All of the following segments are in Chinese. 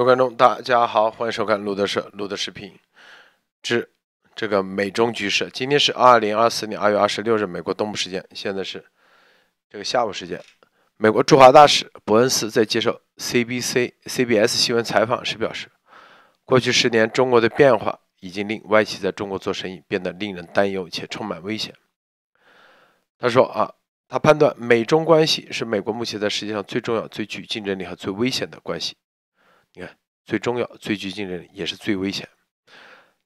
各位观众，大家好，欢迎收看路德社录的视频之这个美中局势。今天是二零二四年二月二十六日，美国东部时间，现在是这个下午时间。美国驻华大使伯恩斯在接受 CBC、CBS 新闻采访时表示，过去十年中国的变化已经令外企在中国做生意变得令人担忧且充满危险。他说：“啊，他判断美中关系是美国目前在世界上最重要、最具竞争力和最危险的关系。”最重要、最具竞争力，也是最危险。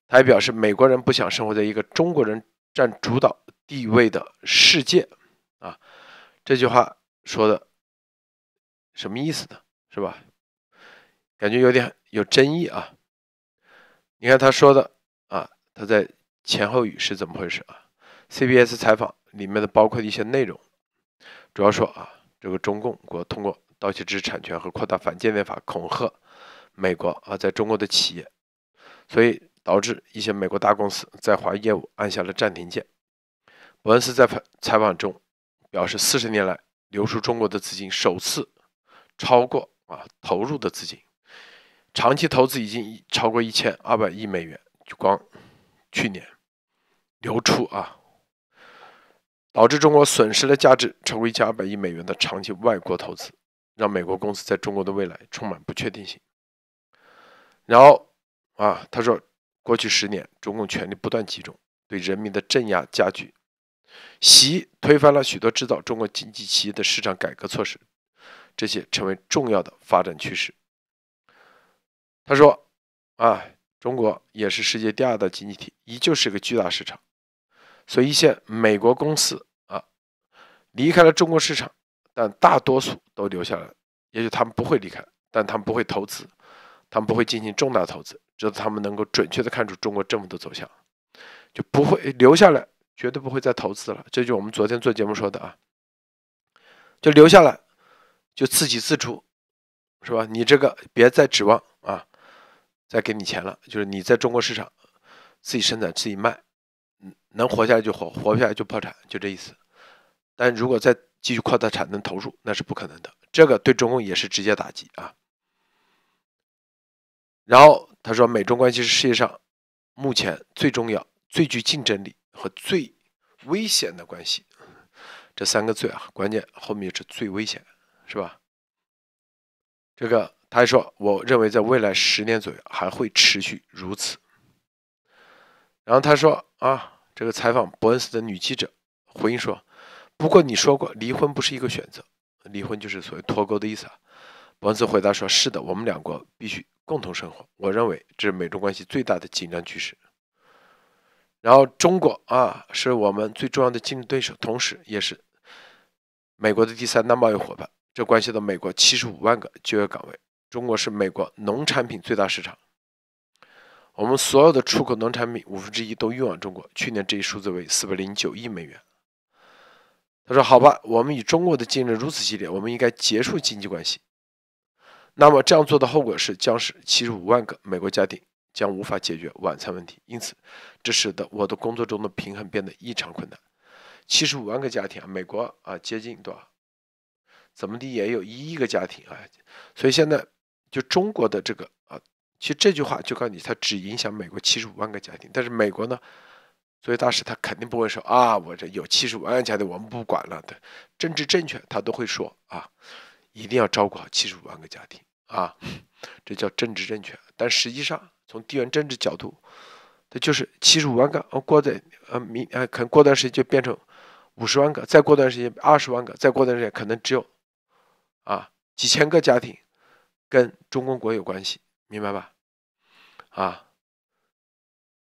他还表示，美国人不想生活在一个中国人占主导地位的世界。啊，这句话说的什么意思呢？是吧？感觉有点有争议啊。你看他说的啊，他在前后语是怎么回事啊？CBS 采访里面的包括的一些内容，主要说啊，这个中共国通过盗窃知识产权和扩大反间谍法恐吓。美国啊，在中国的企业，所以导致一些美国大公司在华业务按下了暂停键。伯恩斯在采访中表示，四十年来流出中国的资金首次超过啊投入的资金，长期投资已经超过一千二百亿美元。就光去年流出啊，导致中国损失了价值超过一千二百亿美元的长期外国投资，让美国公司在中国的未来充满不确定性。然后啊，他说，过去十年，中共权力不断集中，对人民的镇压加剧，习推翻了许多制造中国经济企业的市场改革措施，这些成为重要的发展趋势。他说，啊，中国也是世界第二大经济体，依旧是个巨大市场，所以一些美国公司啊，离开了中国市场，但大多数都留下来，也许他们不会离开，但他们不会投资。他们不会进行重大投资，直到他们能够准确的看出中国政府的走向，就不会留下来，绝对不会再投资了。这就我们昨天做节目说的啊，就留下来，就自给自足，是吧？你这个别再指望啊，再给你钱了。就是你在中国市场自己生产自己卖，嗯，能活下来就活，活不下来就破产，就这意思。但如果再继续扩大产能投入，那是不可能的。这个对中共也是直接打击啊。然后他说，美中关系是世界上目前最重要、最具竞争力和最危险的关系，这三个最啊，关键后面是最危险，是吧？这个他还说，我认为在未来十年左右还会持续如此。然后他说啊，这个采访伯恩斯的女记者回应说，不过你说过离婚不是一个选择，离婚就是所谓脱钩的意思啊。文字回答说：“是的，我们两国必须共同生活。我认为这是美中关系最大的紧张局势。然后，中国啊，是我们最重要的竞争对手，同时也是美国的第三大贸易伙伴。这关系到美国七十五万个就业岗位。中国是美国农产品最大市场。我们所有的出口农产品五分之一都运往中国，去年这一数字为四百零九亿美元。”他说：“好吧，我们与中国的竞争如此激烈，我们应该结束经济关系。”那么这样做的后果是，将是七十五万个美国家庭将无法解决晚餐问题。因此，这使得我的工作中的平衡变得异常困难。七十五万个家庭，美国啊，接近多少？怎么的也有一亿个家庭啊。所以现在就中国的这个啊，其实这句话就告诉你，它只影响美国七十五万个家庭。但是美国呢，作为大使，他肯定不会说啊，我这有七十五万个家庭，我们不管了。的政治正确，他都会说啊，一定要照顾好七十五万个家庭。啊，这叫政治正确，但实际上从地缘政治角度，它就是七十五万个，过在呃明呃，可能过段时间就变成五十万个，再过段时间二十万个，再过段时间可能只有啊几千个家庭跟中共国有关系，明白吧？啊，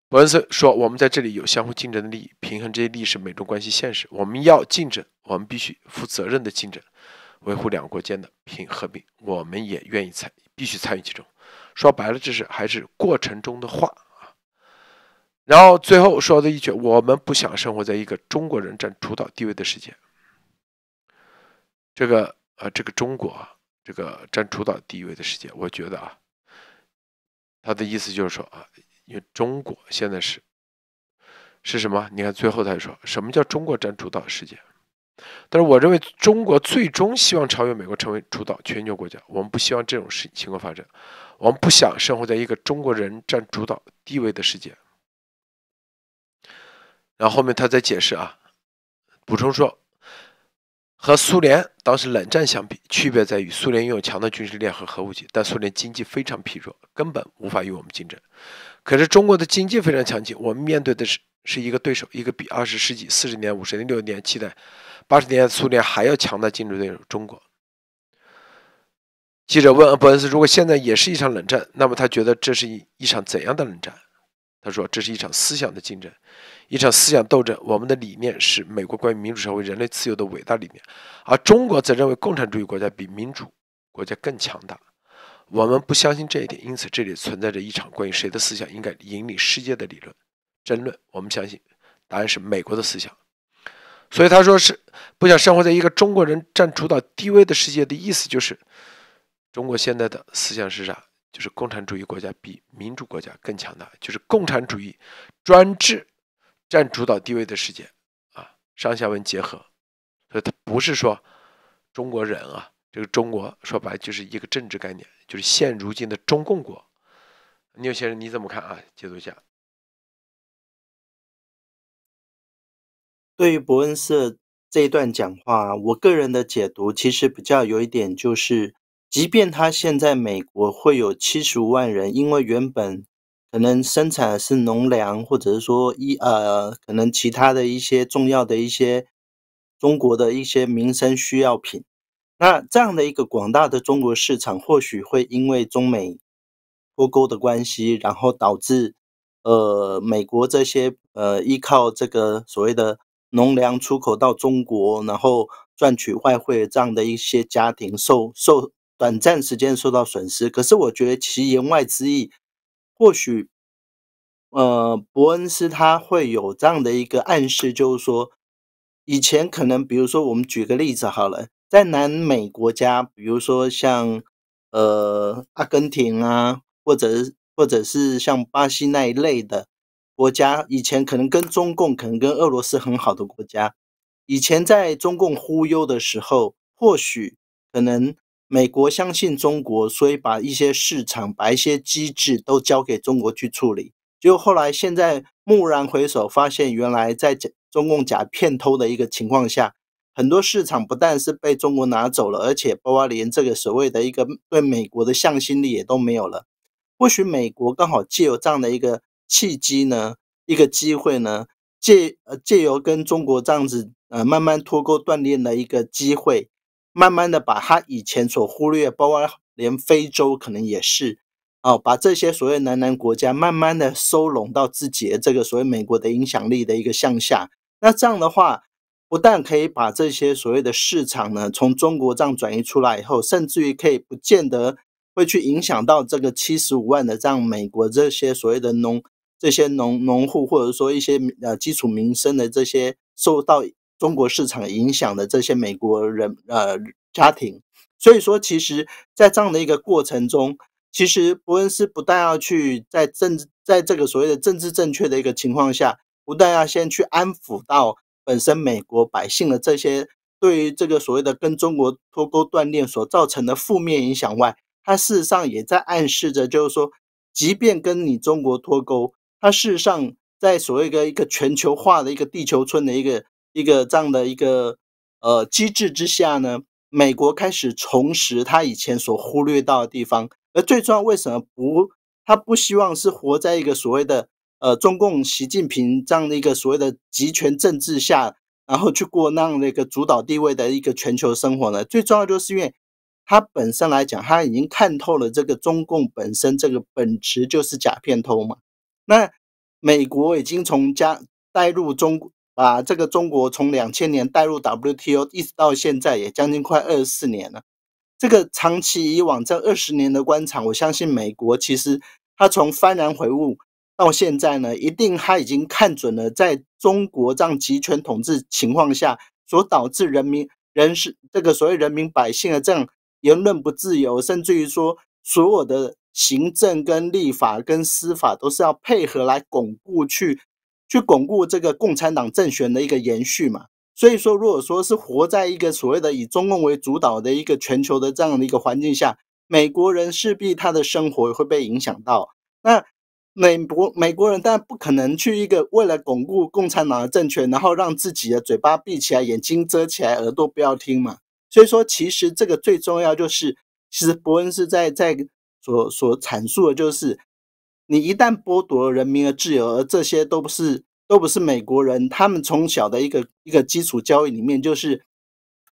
伯恩斯说，我们在这里有相互竞争的利益，平衡这些利益是美中关系现实。我们要竞争，我们必须负责任的竞争。维护两国间的平和平，我们也愿意参，必须参与其中。说白了，这是还是过程中的话啊。然后最后说的一句，我们不想生活在一个中国人占主导地位的世界。这个啊，这个中国啊，这个占主导地位的世界，我觉得啊，他的意思就是说啊，因为中国现在是是什么？你看最后他说，什么叫中国占主导世界？但是我认为中国最终希望超越美国，成为主导全球国家。我们不希望这种事情况发展，我们不想生活在一个中国人占主导地位的世界。然后后面他再解释啊，补充说，和苏联当时冷战相比，区别在于苏联拥有强大的军事力量和核武器，但苏联经济非常疲弱，根本无法与我们竞争。可是中国的经济非常强劲，我们面对的是是一个对手，一个比二十世纪四十年、五十年、六十年、期待。八十年代，苏联还要强大，竞争对手中国。记者问伯恩斯：“如果现在也是一场冷战，那么他觉得这是一一场怎样的冷战？”他说：“这是一场思想的竞争，一场思想斗争。我们的理念是美国关于民主、社会、人类自由的伟大理念，而中国则认为共产主义国家比民主国家更强大。我们不相信这一点，因此这里存在着一场关于谁的思想应该引领世界的理论争论。我们相信答案是美国的思想。”所以他说是不想生活在一个中国人占主导地位的世界的意思，就是中国现在的思想是啥？就是共产主义国家比民主国家更强大，就是共产主义专制占主导地位的世界啊。上下文结合，所以他不是说中国人啊，这个中国说白就是一个政治概念，就是现如今的中共国。你有些人你怎么看啊？解读一下。对于伯恩斯这一段讲话，我个人的解读其实比较有一点，就是，即便他现在美国会有七十五万人，因为原本可能生产的是农粮，或者是说一呃，可能其他的一些重要的一些中国的一些民生需要品，那这样的一个广大的中国市场，或许会因为中美脱钩的关系，然后导致呃美国这些呃依靠这个所谓的。农粮出口到中国，然后赚取外汇，这样的一些家庭受受短暂时间受到损失。可是我觉得其言外之意，或许，呃，伯恩斯他会有这样的一个暗示，就是说，以前可能，比如说我们举个例子好了，在南美国家，比如说像呃阿根廷啊，或者或者是像巴西那一类的。国家以前可能跟中共，可能跟俄罗斯很好的国家，以前在中共忽悠的时候，或许可能美国相信中国，所以把一些市场，把一些机制都交给中国去处理。就后来现在蓦然回首，发现原来在中共假骗偷的一个情况下，很多市场不但是被中国拿走了，而且包括连这个所谓的一个对美国的向心力也都没有了。或许美国刚好借有这样的一个。契机呢？一个机会呢？借呃借由跟中国这样子呃慢慢脱钩锻炼的一个机会，慢慢的把他以前所忽略，包括连非洲可能也是，哦把这些所谓南南国家慢慢的收拢到自己的这个所谓美国的影响力的一个向下。那这样的话，不但可以把这些所谓的市场呢从中国这样转移出来以后，甚至于可以不见得会去影响到这个七十五万的这样美国这些所谓的农。这些农农户或者说一些呃基础民生的这些受到中国市场影响的这些美国人呃家庭，所以说其实在这样的一个过程中，其实伯恩斯不但要去在政治在这个所谓的政治正确的一个情况下，不但要先去安抚到本身美国百姓的这些对于这个所谓的跟中国脱钩断裂所造成的负面影响外，他事实上也在暗示着，就是说，即便跟你中国脱钩。它事实上，在所谓的一个全球化的一个地球村的一个一个这样的一个呃机制之下呢，美国开始重拾它以前所忽略到的地方。而最重要为什么不？它不希望是活在一个所谓的呃中共习近平这样的一个所谓的集权政治下，然后去过那样的一个主导地位的一个全球生活呢？最重要就是因为它本身来讲，它已经看透了这个中共本身这个本质就是假片偷嘛。那美国已经从加带入中，把这个中国从两千年带入 WTO，一直到现在也将近快二四年了。这个长期以往这二十年的官场，我相信美国其实他从幡然悔悟到现在呢，一定他已经看准了，在中国这样集权统治情况下所导致人民人是这个所谓人民百姓的这样言论不自由，甚至于说所有的。行政跟立法跟司法都是要配合来巩固，去去巩固这个共产党政权的一个延续嘛。所以说，如果说是活在一个所谓的以中共为主导的一个全球的这样的一个环境下，美国人势必他的生活会被影响到。那美国美国人当然不可能去一个为了巩固共产党的政权，然后让自己的嘴巴闭起来，眼睛遮起来，耳朵不要听嘛。所以说，其实这个最重要就是，其实伯恩是在在。所所阐述的就是，你一旦剥夺了人民的自由，而这些都不是，都不是美国人，他们从小的一个一个基础教育里面就是，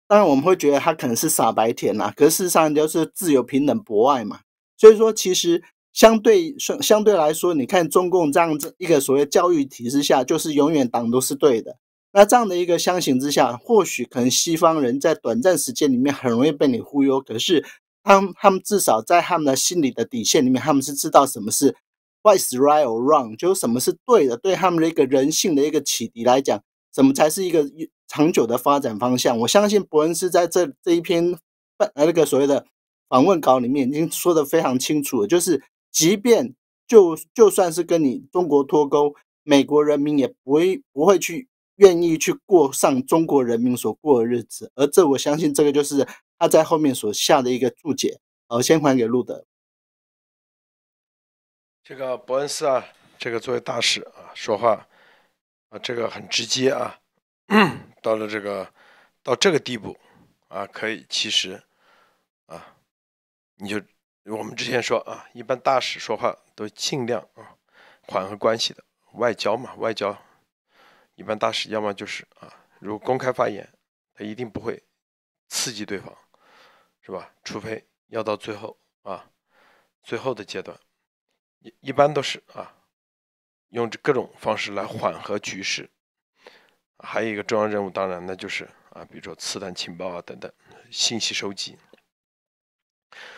当然我们会觉得他可能是傻白甜呐，可是事实上就是自由、平等、博爱嘛。所以说，其实相对相相对来说，你看中共这样子一个所谓教育体制下，就是永远党都是对的。那这样的一个相形之下，或许可能西方人在短暂时间里面很容易被你忽悠，可是。他们他们至少在他们的心理的底线里面，他们是知道什么是 right or wrong，就是什么是对的。对他们的一个人性的一个启迪来讲，什么才是一个长久的发展方向？我相信伯恩斯在这这一篇呃那个所谓的访问稿里面已经说得非常清楚了，就是即便就就算是跟你中国脱钩，美国人民也不不会去愿意去过上中国人民所过日子。而这我相信这个就是。他在后面所下的一个注解，好，先还给路德。这个伯恩斯啊，这个作为大使啊，说话啊，这个很直接啊。到了这个到这个地步啊，可以，其实啊，你就我们之前说啊，一般大使说话都尽量啊缓和关系的，外交嘛，外交一般大使要么就是啊，如果公开发言，他一定不会刺激对方。是吧？除非要到最后啊，最后的阶段，一一般都是啊，用这各种方式来缓和局势。还有一个重要任务，当然那就是啊，比如说刺探情报啊等等，信息收集，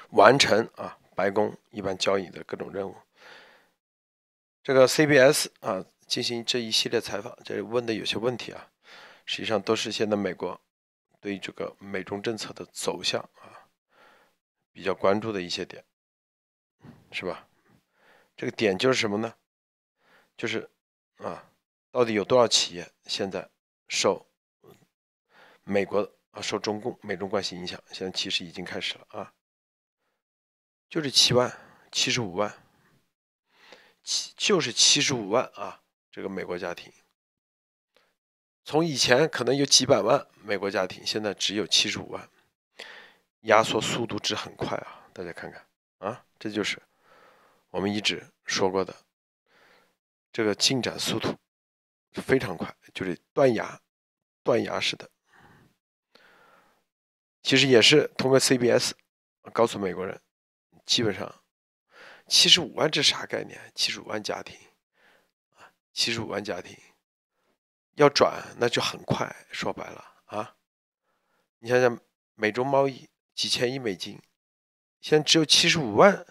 完成啊白宫一般交易的各种任务。这个 CBS 啊，进行这一系列采访，这问的有些问题啊，实际上都是现在美国。对这个美中政策的走向啊，比较关注的一些点，是吧？这个点就是什么呢？就是啊，到底有多少企业现在受美国啊受中共美中关系影响？现在其实已经开始了啊，就是七万七十五万，七就是七十五万啊，这个美国家庭。从以前可能有几百万美国家庭，现在只有七十五万，压缩速度之很快啊！大家看看啊，这就是我们一直说过的，这个进展速度非常快，就是断崖，断崖式的。其实也是通过 CBS 告诉美国人，基本上七十五万这啥概念？七十五万家庭啊，七十五万家庭。要转那就很快，说白了啊，你想想美中贸易几千亿美金，现在只有七十五万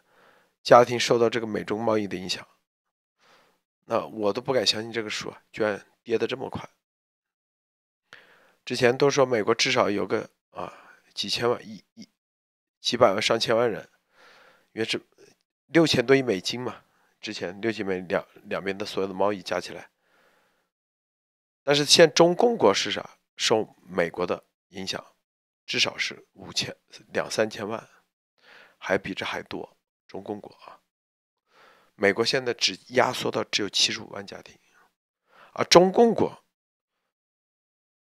家庭受到这个美中贸易的影响，那我都不敢相信这个数，居然跌的这么快。之前都说美国至少有个啊几千万一一几百万上千万人，因为这六千多亿美金嘛，之前六千美两两边的所有的贸易加起来。但是现中共国是啥？受美国的影响，至少是五千两三千万，还比这还多。中共国啊，美国现在只压缩到只有七十五万家庭，而中共国，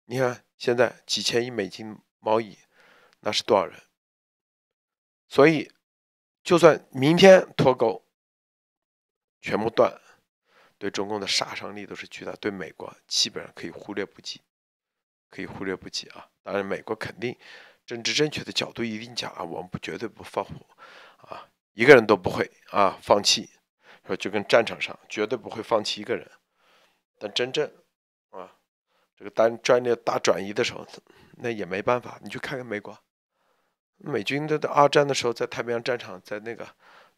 你看现在几千亿美金贸易，那是多少人？所以，就算明天脱钩，全部断。对中共的杀伤力都是巨大，对美国基本上可以忽略不计，可以忽略不计啊！当然，美国肯定政治正确的角度一定讲啊，我们不绝对不放火啊，一个人都不会啊，放弃，说就跟战场上绝对不会放弃一个人。但真正啊，这个单战略大转移的时候，那也没办法，你去看看美国，美军的二战的时候在太平洋战场，在那个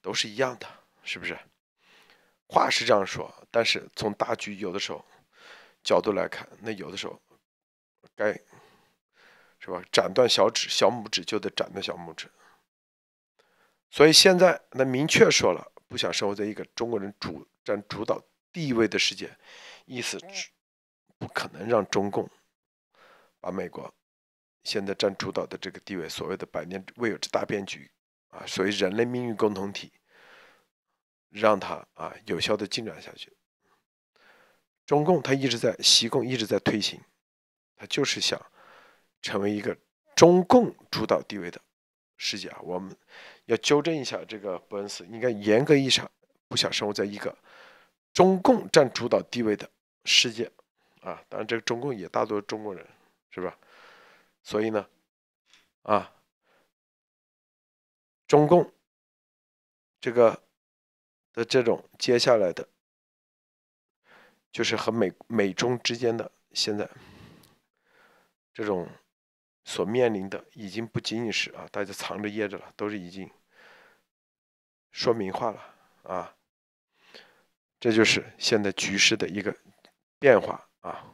都是一样的，是不是？话是这样说，但是从大局有的时候角度来看，那有的时候该是吧？斩断小指、小拇指就得斩断小拇指。所以现在那明确说了，不想生活在一个中国人主占主导地位的世界，意思不可能让中共把美国现在占主导的这个地位，所谓的百年未有之大变局啊，所谓人类命运共同体。让他啊有效的进展下去。中共他一直在习共一直在推行，他就是想成为一个中共主导地位的世界啊。我们要纠正一下这个伯恩斯，应该严格意义上不想生活在一个中共占主导地位的世界啊。当然，这个中共也大多中国人是吧？所以呢，啊，中共这个。的这种接下来的，就是和美美中之间的现在这种所面临的，已经不仅仅是啊，大家藏着掖着了，都是已经说明话了啊，这就是现在局势的一个变化啊。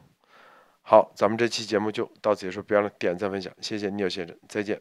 好，咱们这期节目就到此结束，别忘了点赞分享，谢谢聂先生，再见。